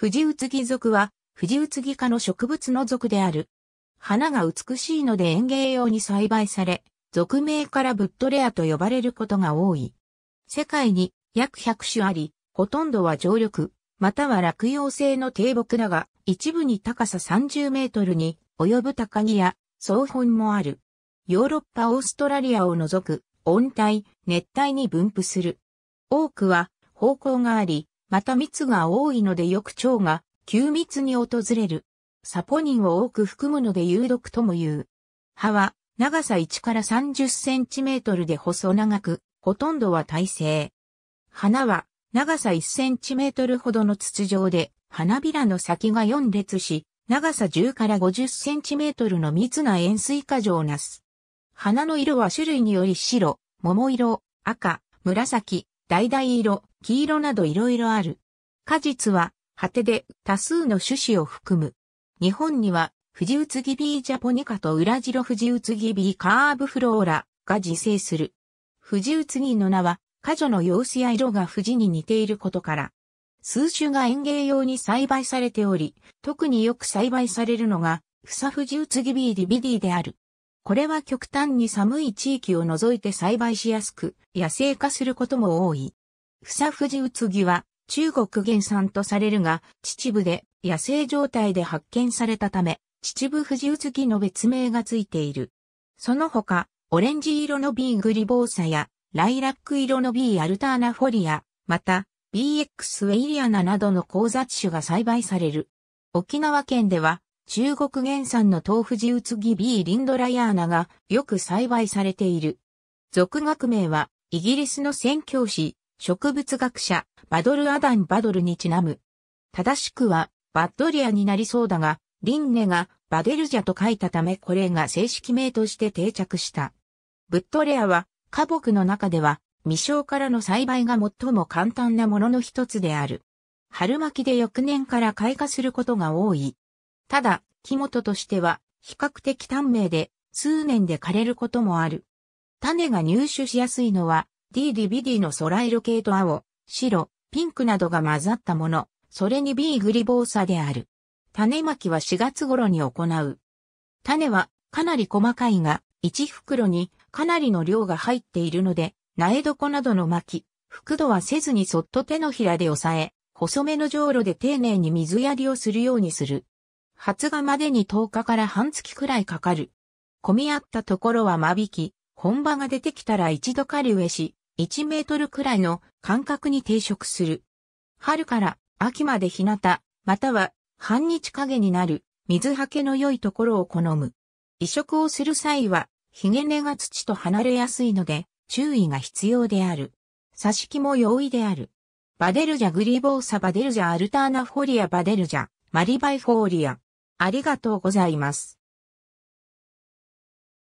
藤宇津木属は、藤宇津木科の植物の属である。花が美しいので園芸用に栽培され、属名からブッドレアと呼ばれることが多い。世界に約100種あり、ほとんどは常緑、または落葉性の低木だが、一部に高さ30メートルに及ぶ高木や草本もある。ヨーロッパオーストラリアを除く温帯、熱帯に分布する。多くは方向があり、また蜜が多いのでよく蝶が急密に訪れる。サポニンを多く含むので有毒とも言う。葉は長さ1から30センチメートルで細長く、ほとんどは耐性。花は長さ1センチメートルほどの筒状で、花びらの先が4列し、長さ10から50センチメートルの密な円錐花状をなす。花の色は種類により白、桃色、赤、紫、橙色、黄色など色々ある。果実は、果てで多数の種子を含む。日本には、フジウツギビージャポニカとウラジロフジウツギビーカーブフローラが自生する。フジウツギの名は、果女の様子や色が富士に似ていることから、数種が園芸用に栽培されており、特によく栽培されるのが、フサフジウツギビーディビディである。これは極端に寒い地域を除いて栽培しやすく、野生化することも多い。房藤うつぎは中国原産とされるが、秩父で野生状態で発見されたため、秩父藤うつぎの別名がついている。その他、オレンジ色のビーグリボーサや、ライラック色のビーアルターナフォリア、また、BX ウェイリアナなどの交雑種が栽培される。沖縄県では、中国原産の豆富士うつぎ B リンドラヤーナがよく栽培されている。俗学名は、イギリスの宣教師、植物学者、バドル・アダン・バドルにちなむ。正しくは、バッドリアになりそうだが、リンネがバデルジャと書いたためこれが正式名として定着した。ブットレアは、花木の中では、未生からの栽培が最も簡単なものの一つである。春巻きで翌年から開花することが多い。ただ、木元としては、比較的短命で、数年で枯れることもある。種が入手しやすいのは、D ディビディの空色系と青、白、ピンクなどが混ざったもの、それに B グリボーサである。種まきは4月頃に行う。種はかなり細かいが、1袋にかなりの量が入っているので、苗床などの巻き、覆度はせずにそっと手のひらで押さえ、細めの上路で丁寧に水やりをするようにする。発芽までに10日から半月くらいかかる。混み合ったところは間引き、本場が出てきたら一度狩り植えし、1メートルくらいの間隔に定食する。春から秋まで日向、または半日陰になる水はけの良いところを好む。移植をする際は、ヒゲ根が土と離れやすいので、注意が必要である。挿し木も容易である。バデルジャグリボーサバデルジャアルターナフォリアバデルジャマリバイフォーリア。ありがとうございます。